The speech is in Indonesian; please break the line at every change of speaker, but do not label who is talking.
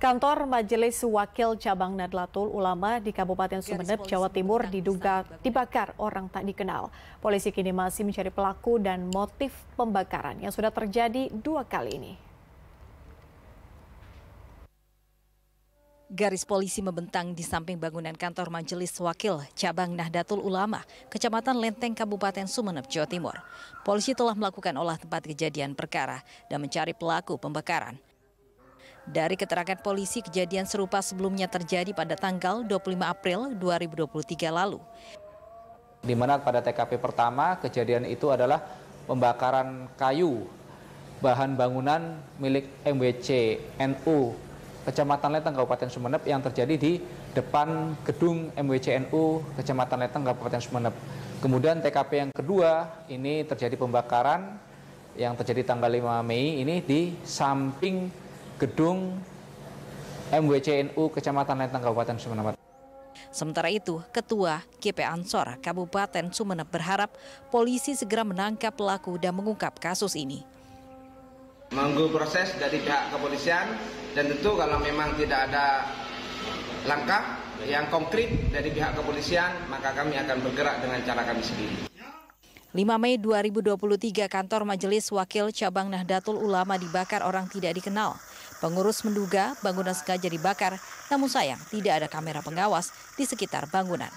Kantor Majelis Wakil Cabang Nadlatul Ulama di Kabupaten Sumeneb, Jawa Timur diduga dibakar orang tak dikenal. Polisi kini masih mencari pelaku dan motif pembakaran yang sudah terjadi dua kali ini.
Garis polisi membentang di samping bangunan kantor Majelis Wakil Cabang Nahdlatul Ulama, Kecamatan Lenteng, Kabupaten Sumeneb, Jawa Timur. Polisi telah melakukan olah tempat kejadian perkara dan mencari pelaku pembakaran. Dari keterangan polisi, kejadian serupa sebelumnya terjadi pada tanggal 25 April 2023 lalu.
Di mana pada TKP pertama kejadian itu adalah pembakaran kayu bahan bangunan milik MWC NU Kecamatan Leteng Kabupaten Sumeneb yang terjadi di depan gedung MWC NU Kecamatan Leteng Kabupaten Sumeneb. Kemudian TKP yang kedua ini terjadi pembakaran yang terjadi tanggal 5 Mei ini di samping gedung MWCNU Kecamatan Lenteng Kabupaten Sumeneb. Sementara itu, Ketua
GP Ansor Kabupaten Sumeneb berharap polisi segera menangkap pelaku dan mengungkap
kasus ini. Menunggu proses dari pihak kepolisian dan tentu kalau memang tidak ada langkah yang konkret dari pihak kepolisian, maka kami akan bergerak dengan cara kami sendiri.
5 Mei 2023 kantor Majelis Wakil Cabang Nahdlatul Ulama dibakar orang tidak dikenal. Pengurus menduga bangunan sengaja dibakar, namun sayang tidak ada kamera pengawas di sekitar bangunan.